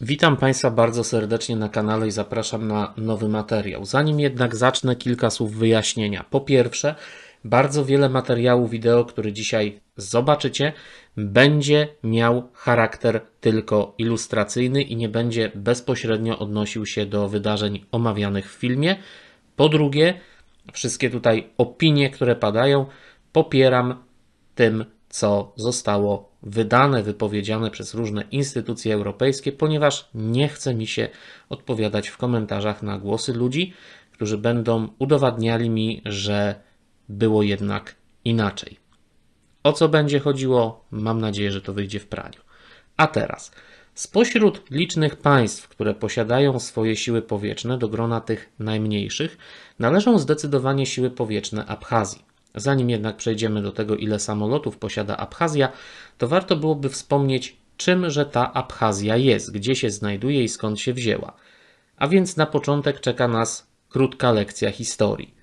Witam Państwa bardzo serdecznie na kanale i zapraszam na nowy materiał. Zanim jednak zacznę, kilka słów wyjaśnienia. Po pierwsze, bardzo wiele materiału wideo, który dzisiaj zobaczycie, będzie miał charakter tylko ilustracyjny i nie będzie bezpośrednio odnosił się do wydarzeń omawianych w filmie. Po drugie, wszystkie tutaj opinie, które padają, popieram tym, co zostało wydane, wypowiedziane przez różne instytucje europejskie, ponieważ nie chce mi się odpowiadać w komentarzach na głosy ludzi, którzy będą udowadniali mi, że było jednak inaczej. O co będzie chodziło, mam nadzieję, że to wyjdzie w praniu. A teraz, spośród licznych państw, które posiadają swoje siły powietrzne, do grona tych najmniejszych, należą zdecydowanie siły powietrzne Abchazji. Zanim jednak przejdziemy do tego, ile samolotów posiada Abchazja, to warto byłoby wspomnieć, czymże ta Abchazja jest, gdzie się znajduje i skąd się wzięła. A więc na początek czeka nas krótka lekcja historii.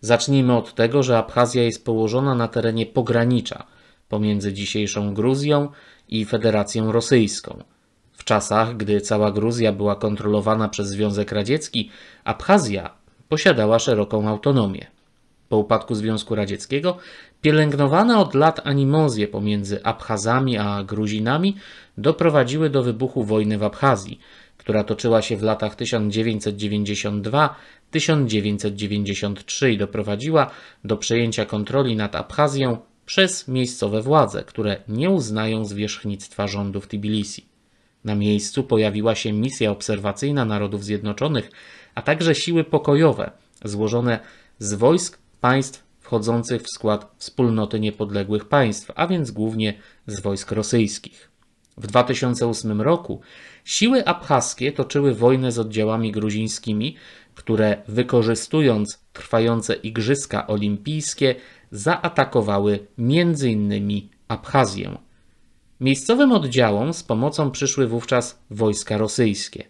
Zacznijmy od tego, że Abchazja jest położona na terenie pogranicza pomiędzy dzisiejszą Gruzją i Federacją Rosyjską. W czasach, gdy cała Gruzja była kontrolowana przez Związek Radziecki, Abchazja posiadała szeroką autonomię po upadku Związku Radzieckiego, pielęgnowane od lat animozje pomiędzy Abchazami a Gruzinami doprowadziły do wybuchu wojny w Abchazji, która toczyła się w latach 1992-1993 i doprowadziła do przejęcia kontroli nad Abchazją przez miejscowe władze, które nie uznają zwierzchnictwa rządu w Tbilisi. Na miejscu pojawiła się misja obserwacyjna Narodów Zjednoczonych, a także siły pokojowe złożone z wojsk państw wchodzących w skład Wspólnoty Niepodległych Państw, a więc głównie z wojsk rosyjskich. W 2008 roku siły abchaskie toczyły wojnę z oddziałami gruzińskimi, które wykorzystując trwające Igrzyska Olimpijskie zaatakowały m.in. Abchazję. Miejscowym oddziałom z pomocą przyszły wówczas wojska rosyjskie.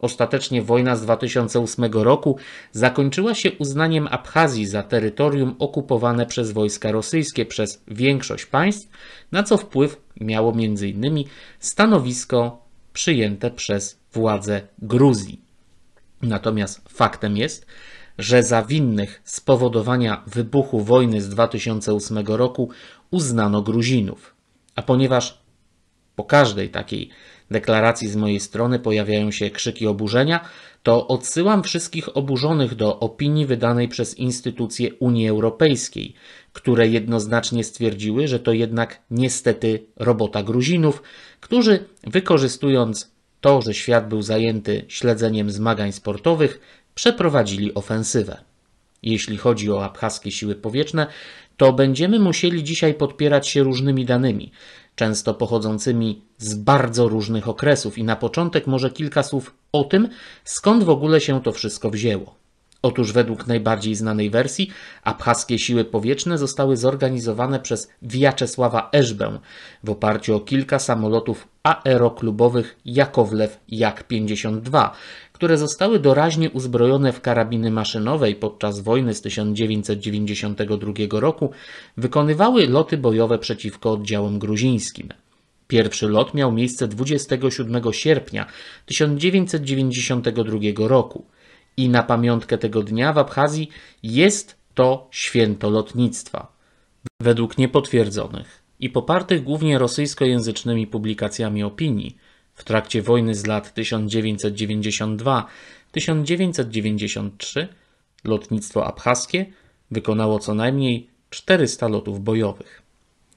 Ostatecznie wojna z 2008 roku zakończyła się uznaniem Abchazji za terytorium okupowane przez wojska rosyjskie przez większość państw, na co wpływ miało m.in. stanowisko przyjęte przez władze Gruzji. Natomiast faktem jest, że za winnych spowodowania wybuchu wojny z 2008 roku uznano Gruzinów. A ponieważ po każdej takiej deklaracji z mojej strony pojawiają się krzyki oburzenia, to odsyłam wszystkich oburzonych do opinii wydanej przez instytucje Unii Europejskiej, które jednoznacznie stwierdziły, że to jednak niestety robota Gruzinów, którzy wykorzystując to, że świat był zajęty śledzeniem zmagań sportowych, przeprowadzili ofensywę. Jeśli chodzi o abchaskie siły powietrzne, to będziemy musieli dzisiaj podpierać się różnymi danymi, często pochodzącymi z bardzo różnych okresów, i na początek może kilka słów o tym, skąd w ogóle się to wszystko wzięło. Otóż według najbardziej znanej wersji abchaskie siły powietrzne zostały zorganizowane przez Wiaczesława Eżbę w oparciu o kilka samolotów aeroklubowych Jakowlew Jak-52, które zostały doraźnie uzbrojone w karabiny maszynowe i podczas wojny z 1992 roku wykonywały loty bojowe przeciwko oddziałom gruzińskim. Pierwszy lot miał miejsce 27 sierpnia 1992 roku i na pamiątkę tego dnia w Abchazji jest to święto lotnictwa. Według niepotwierdzonych i popartych głównie rosyjskojęzycznymi publikacjami opinii, w trakcie wojny z lat 1992-1993 lotnictwo abchaskie wykonało co najmniej 400 lotów bojowych.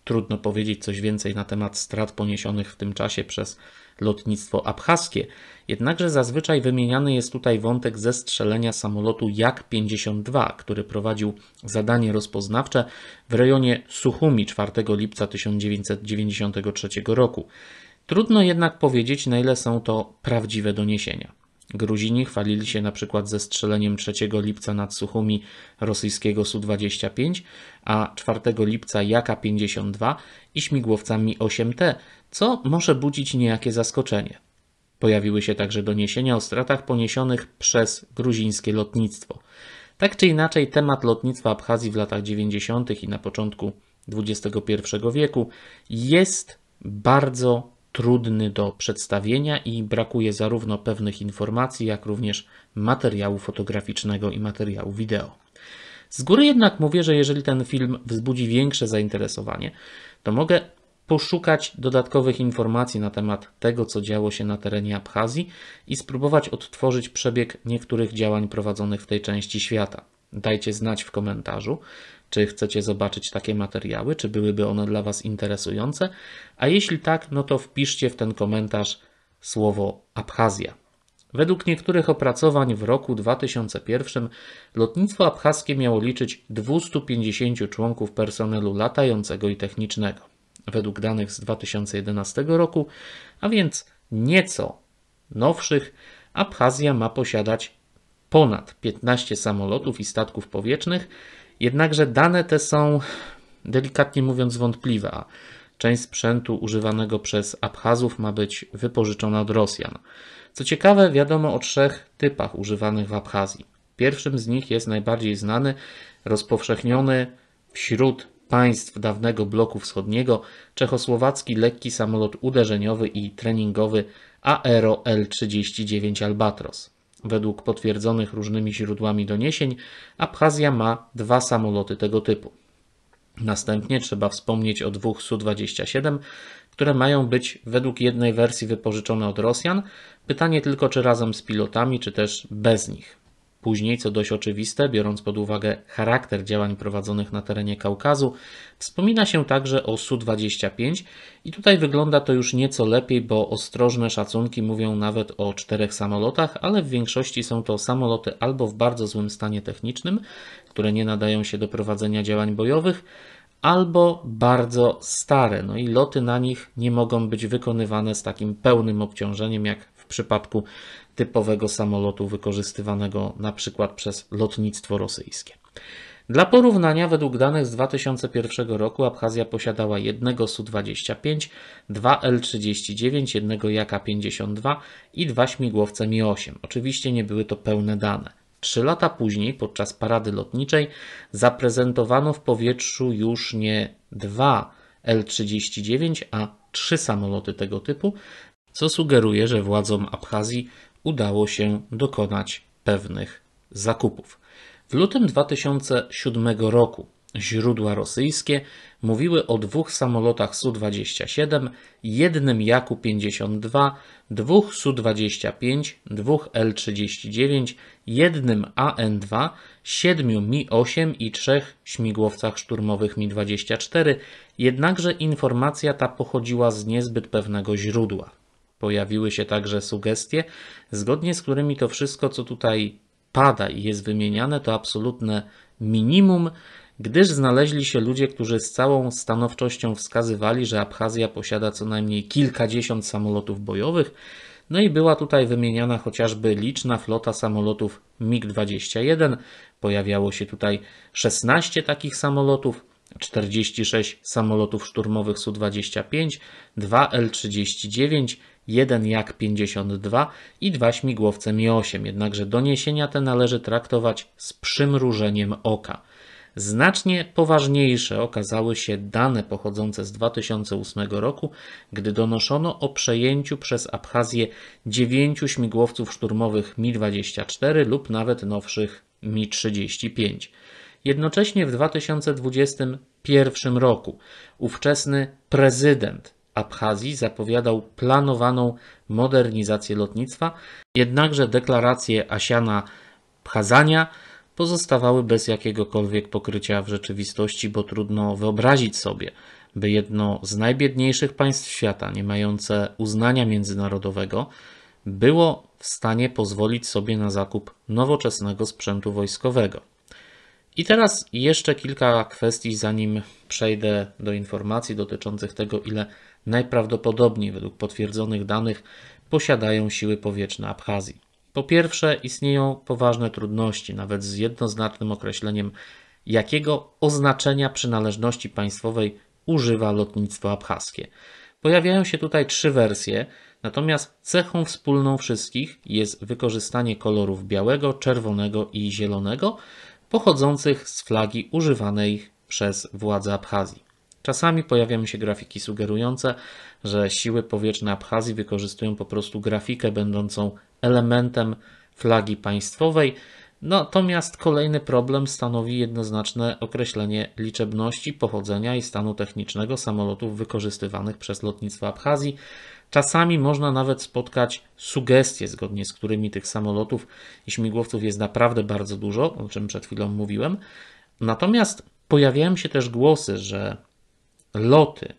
Trudno powiedzieć coś więcej na temat strat poniesionych w tym czasie przez lotnictwo abchaskie, jednakże zazwyczaj wymieniany jest tutaj wątek zestrzelenia samolotu Jak-52, który prowadził zadanie rozpoznawcze w rejonie Suchumi 4 lipca 1993 roku. Trudno jednak powiedzieć, na ile są to prawdziwe doniesienia. Gruzini chwalili się na przykład zestrzeleniem 3 lipca nad Suchumi rosyjskiego Su-25, a 4 lipca Jaka-52 i śmigłowcami 8T, co może budzić niejakie zaskoczenie. Pojawiły się także doniesienia o stratach poniesionych przez gruzińskie lotnictwo. Tak czy inaczej, temat lotnictwa Abchazji w latach 90. i na początku XXI wieku jest bardzo trudny do przedstawienia i brakuje zarówno pewnych informacji, jak również materiału fotograficznego i materiału wideo. Z góry jednak mówię, że jeżeli ten film wzbudzi większe zainteresowanie, to mogę poszukać dodatkowych informacji na temat tego, co działo się na terenie Abchazji i spróbować odtworzyć przebieg niektórych działań prowadzonych w tej części świata. Dajcie znać w komentarzu, czy chcecie zobaczyć takie materiały, czy byłyby one dla Was interesujące, a jeśli tak, no to wpiszcie w ten komentarz słowo Abchazja. Według niektórych opracowań w roku 2001 lotnictwo abchaskie miało liczyć 250 członków personelu latającego i technicznego. Według danych z 2011 roku, a więc nieco nowszych, Abchazja ma posiadać ponad 15 samolotów i statków powietrznych, Jednakże dane te są delikatnie mówiąc wątpliwe, a część sprzętu używanego przez Abchazów ma być wypożyczona od Rosjan. Co ciekawe, wiadomo o trzech typach używanych w Abchazji. Pierwszym z nich jest najbardziej znany, rozpowszechniony wśród państw dawnego bloku wschodniego czechosłowacki lekki samolot uderzeniowy i treningowy Aero L-39 Albatros. Według potwierdzonych różnymi źródłami doniesień, Abchazja ma dwa samoloty tego typu. Następnie trzeba wspomnieć o dwóch Su-27, które mają być według jednej wersji wypożyczone od Rosjan. Pytanie tylko, czy razem z pilotami, czy też bez nich. Później, co dość oczywiste, biorąc pod uwagę charakter działań prowadzonych na terenie Kaukazu, wspomina się także o Su-25 i tutaj wygląda to już nieco lepiej, bo ostrożne szacunki mówią nawet o czterech samolotach, ale w większości są to samoloty albo w bardzo złym stanie technicznym, które nie nadają się do prowadzenia działań bojowych, albo bardzo stare, no i loty na nich nie mogą być wykonywane z takim pełnym obciążeniem, jak przypadku typowego samolotu wykorzystywanego na przykład przez lotnictwo rosyjskie. Dla porównania, według danych z 2001 roku Abchazja posiadała jednego Su-25, dwa L-39, jednego Jaka-52 i dwa śmigłowce Mi-8. Oczywiście nie były to pełne dane. Trzy lata później, podczas parady lotniczej, zaprezentowano w powietrzu już nie dwa L-39, a trzy samoloty tego typu, co sugeruje, że władzom Abchazji udało się dokonać pewnych zakupów. W lutym 2007 roku źródła rosyjskie mówiły o dwóch samolotach Su-27, jednym Jaku-52, dwóch Su-25, dwóch L-39, jednym AN-2, siedmiu Mi-8 i trzech śmigłowcach szturmowych Mi-24, jednakże informacja ta pochodziła z niezbyt pewnego źródła pojawiły się także sugestie, zgodnie z którymi to wszystko, co tutaj pada i jest wymieniane, to absolutne minimum, gdyż znaleźli się ludzie, którzy z całą stanowczością wskazywali, że Abchazja posiada co najmniej kilkadziesiąt samolotów bojowych. No i była tutaj wymieniana chociażby liczna flota samolotów MiG-21. Pojawiało się tutaj 16 takich samolotów, 46 samolotów szturmowych Su-25, 2 L-39, jeden Jak-52 i dwa śmigłowce Mi-8, jednakże doniesienia te należy traktować z przymrużeniem oka. Znacznie poważniejsze okazały się dane pochodzące z 2008 roku, gdy donoszono o przejęciu przez Abchazję dziewięciu śmigłowców szturmowych Mi-24 lub nawet nowszych Mi-35. Jednocześnie w 2021 roku ówczesny prezydent Abchazji zapowiadał planowaną modernizację lotnictwa, jednakże deklaracje Asiana Pchazania pozostawały bez jakiegokolwiek pokrycia w rzeczywistości, bo trudno wyobrazić sobie, by jedno z najbiedniejszych państw świata, nie mające uznania międzynarodowego, było w stanie pozwolić sobie na zakup nowoczesnego sprzętu wojskowego. I teraz jeszcze kilka kwestii, zanim przejdę do informacji dotyczących tego, ile najprawdopodobniej według potwierdzonych danych posiadają siły powietrzne Abchazji. Po pierwsze, istnieją poważne trudności, nawet z jednoznacznym określeniem, jakiego oznaczenia przynależności państwowej używa lotnictwo abchaskie. Pojawiają się tutaj trzy wersje, natomiast cechą wspólną wszystkich jest wykorzystanie kolorów białego, czerwonego i zielonego pochodzących z flagi używanej przez władze Abchazji. Czasami pojawiają się grafiki sugerujące, że siły powietrzne Abchazji wykorzystują po prostu grafikę będącą elementem flagi państwowej. Natomiast kolejny problem stanowi jednoznaczne określenie liczebności, pochodzenia i stanu technicznego samolotów wykorzystywanych przez lotnictwo Abchazji. Czasami można nawet spotkać sugestie, zgodnie z którymi tych samolotów i śmigłowców jest naprawdę bardzo dużo, o czym przed chwilą mówiłem. Natomiast pojawiają się też głosy, że Loty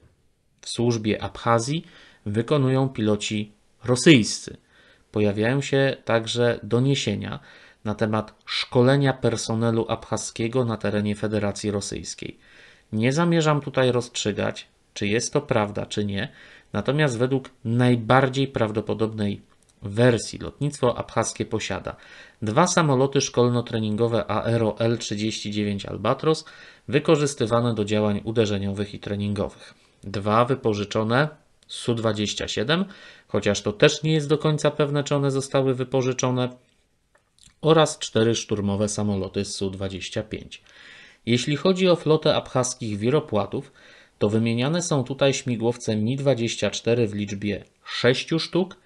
w służbie Abchazji wykonują piloci rosyjscy. Pojawiają się także doniesienia na temat szkolenia personelu abchaskiego na terenie Federacji Rosyjskiej. Nie zamierzam tutaj rozstrzygać, czy jest to prawda, czy nie, natomiast według najbardziej prawdopodobnej wersji lotnictwo abchaskie posiada dwa samoloty szkolno-treningowe Aero L-39 Albatros wykorzystywane do działań uderzeniowych i treningowych, dwa wypożyczone Su-27, chociaż to też nie jest do końca pewne, czy one zostały wypożyczone, oraz cztery szturmowe samoloty Su-25. Jeśli chodzi o flotę abchaskich wiropłatów, to wymieniane są tutaj śmigłowce Mi-24 w liczbie 6 sztuk,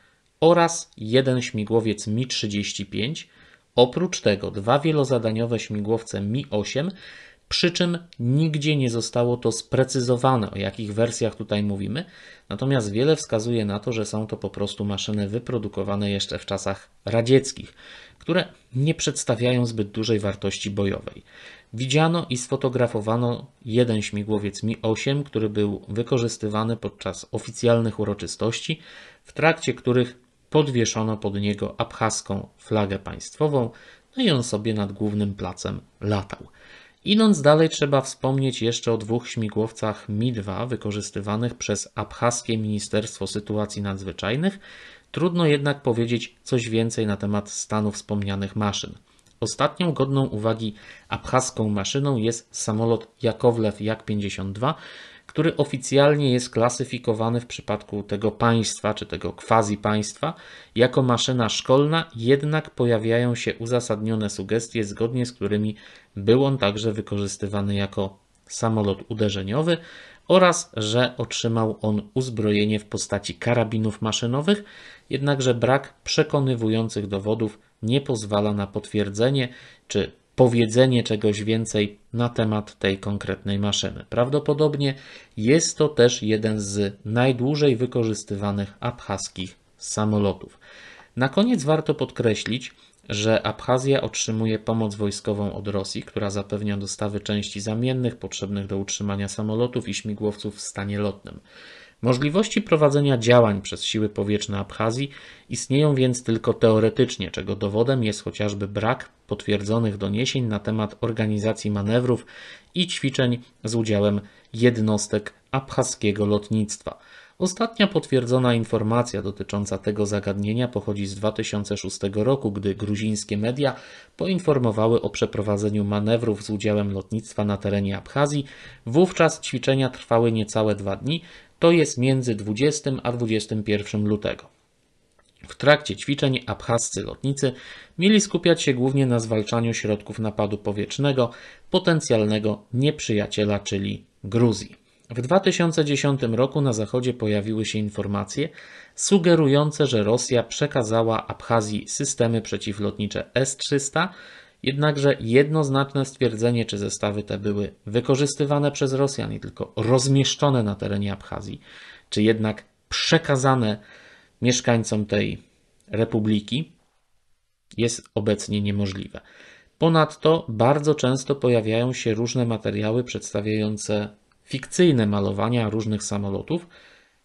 oraz jeden śmigłowiec Mi-35, oprócz tego dwa wielozadaniowe śmigłowce Mi-8, przy czym nigdzie nie zostało to sprecyzowane, o jakich wersjach tutaj mówimy, natomiast wiele wskazuje na to, że są to po prostu maszyny wyprodukowane jeszcze w czasach radzieckich, które nie przedstawiają zbyt dużej wartości bojowej. Widziano i sfotografowano jeden śmigłowiec Mi-8, który był wykorzystywany podczas oficjalnych uroczystości, w trakcie których podwieszono pod niego abchaską flagę państwową, no i on sobie nad głównym placem latał. Idąc dalej, trzeba wspomnieć jeszcze o dwóch śmigłowcach Mi-2 wykorzystywanych przez Abchaskie Ministerstwo Sytuacji Nadzwyczajnych. Trudno jednak powiedzieć coś więcej na temat stanu wspomnianych maszyn. Ostatnią godną uwagi abchaską maszyną jest samolot Jakowlew Jak-52, który oficjalnie jest klasyfikowany w przypadku tego państwa czy tego quasi państwa jako maszyna szkolna, jednak pojawiają się uzasadnione sugestie, zgodnie z którymi był on także wykorzystywany jako samolot uderzeniowy oraz że otrzymał on uzbrojenie w postaci karabinów maszynowych, jednakże brak przekonywujących dowodów nie pozwala na potwierdzenie czy powiedzenie czegoś więcej na temat tej konkretnej maszyny. Prawdopodobnie jest to też jeden z najdłużej wykorzystywanych abchaskich samolotów. Na koniec warto podkreślić, że Abchazja otrzymuje pomoc wojskową od Rosji, która zapewnia dostawy części zamiennych potrzebnych do utrzymania samolotów i śmigłowców w stanie lotnym. Możliwości prowadzenia działań przez siły powietrzne Abchazji istnieją więc tylko teoretycznie, czego dowodem jest chociażby brak potwierdzonych doniesień na temat organizacji manewrów i ćwiczeń z udziałem jednostek abchaskiego lotnictwa. Ostatnia potwierdzona informacja dotycząca tego zagadnienia pochodzi z 2006 roku, gdy gruzińskie media poinformowały o przeprowadzeniu manewrów z udziałem lotnictwa na terenie Abchazji. Wówczas ćwiczenia trwały niecałe dwa dni, to jest między 20 a 21 lutego. W trakcie ćwiczeń abchascy lotnicy mieli skupiać się głównie na zwalczaniu środków napadu powietrznego potencjalnego nieprzyjaciela, czyli Gruzji. W 2010 roku na Zachodzie pojawiły się informacje sugerujące, że Rosja przekazała Abchazji systemy przeciwlotnicze S-300, jednakże jednoznaczne stwierdzenie, czy zestawy te były wykorzystywane przez Rosjan i tylko rozmieszczone na terenie Abchazji, czy jednak przekazane mieszkańcom tej republiki jest obecnie niemożliwe. Ponadto bardzo często pojawiają się różne materiały przedstawiające fikcyjne malowania różnych samolotów,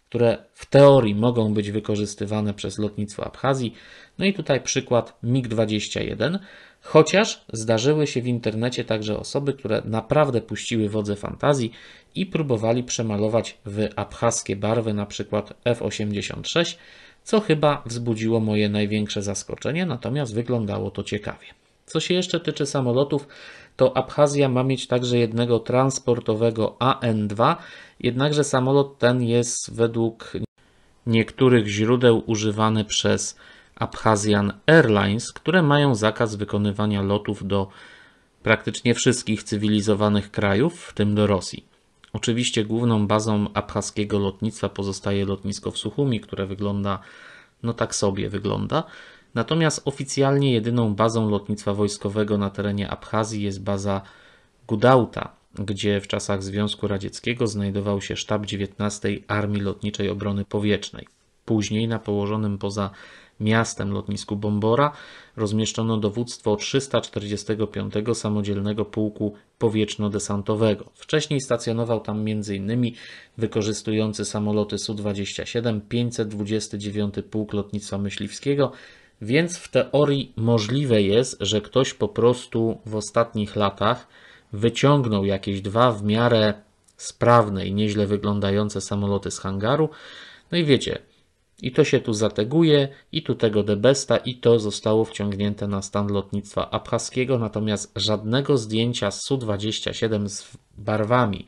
które w teorii mogą być wykorzystywane przez lotnictwo Abchazji. No i tutaj przykład MiG-21, chociaż zdarzyły się w internecie także osoby, które naprawdę puściły wodze fantazji i próbowali przemalować w abchaskie barwy, na przykład F-86, co chyba wzbudziło moje największe zaskoczenie, natomiast wyglądało to ciekawie. Co się jeszcze tyczy samolotów, to Abchazja ma mieć także jednego transportowego AN-2, jednakże samolot ten jest według niektórych źródeł używany przez Abchazjan Airlines, które mają zakaz wykonywania lotów do praktycznie wszystkich cywilizowanych krajów, w tym do Rosji. Oczywiście główną bazą abchaskiego lotnictwa pozostaje lotnisko w Suchumi, które wygląda, no tak sobie wygląda. Natomiast oficjalnie jedyną bazą lotnictwa wojskowego na terenie Abchazji jest baza Gudauta, gdzie w czasach Związku Radzieckiego znajdował się sztab 19 Armii Lotniczej Obrony Powietrznej. Później na położonym poza miastem lotnisku Bombora rozmieszczono dowództwo 345 Samodzielnego Pułku Powietrzno-Desantowego. Wcześniej stacjonował tam m.in. wykorzystujący samoloty Su-27 529 Pułk Lotnictwa Myśliwskiego, więc w teorii możliwe jest, że ktoś po prostu w ostatnich latach wyciągnął jakieś dwa w miarę sprawne i nieźle wyglądające samoloty z hangaru. No i wiecie, i to się tu zateguje i tu tego debesta i to zostało wciągnięte na stan lotnictwa abchaskiego, natomiast żadnego zdjęcia z Su-27 z barwami,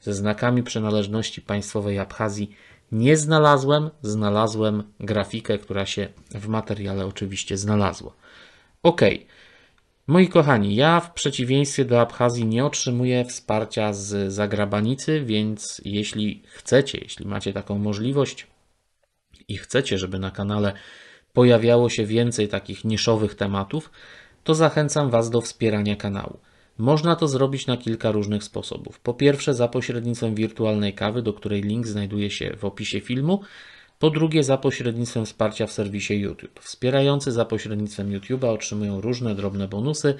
ze znakami przynależności państwowej Abchazji nie znalazłem. Znalazłem grafikę, która się w materiale oczywiście znalazła. Ok. Moi kochani, ja w przeciwieństwie do Abchazji nie otrzymuję wsparcia z zagrabanicy, więc jeśli chcecie, jeśli macie taką możliwość, i chcecie, żeby na kanale pojawiało się więcej takich niszowych tematów, to zachęcam Was do wspierania kanału. Można to zrobić na kilka różnych sposobów. Po pierwsze, za pośrednictwem wirtualnej kawy, do której link znajduje się w opisie filmu. Po drugie, za pośrednictwem wsparcia w serwisie YouTube. Wspierający za pośrednictwem YouTube'a otrzymują różne drobne bonusy,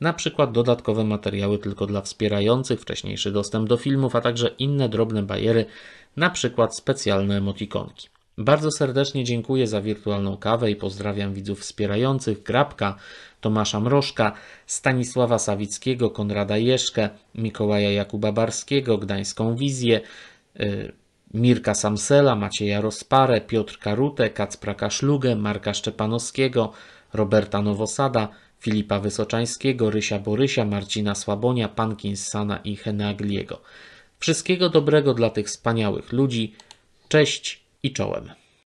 na przykład dodatkowe materiały tylko dla wspierających, wcześniejszy dostęp do filmów, a także inne drobne bariery, na przykład specjalne emotikonki. Bardzo serdecznie dziękuję za wirtualną kawę i pozdrawiam widzów wspierających Grabka, Tomasza Mrożka, Stanisława Sawickiego, Konrada Jeszkę, Mikołaja Jakuba Barskiego, Gdańską Wizję, y, Mirka Samsela, Macieja Rozparę, Piotr Karute, Kacpra Kaszlugę, Marka Szczepanowskiego, Roberta Nowosada, Filipa Wysoczańskiego, Rysia Borysia, Marcina Słabonia, Pankinsana i Henagliego. Wszystkiego dobrego dla tych wspaniałych ludzi. Cześć! i czołem.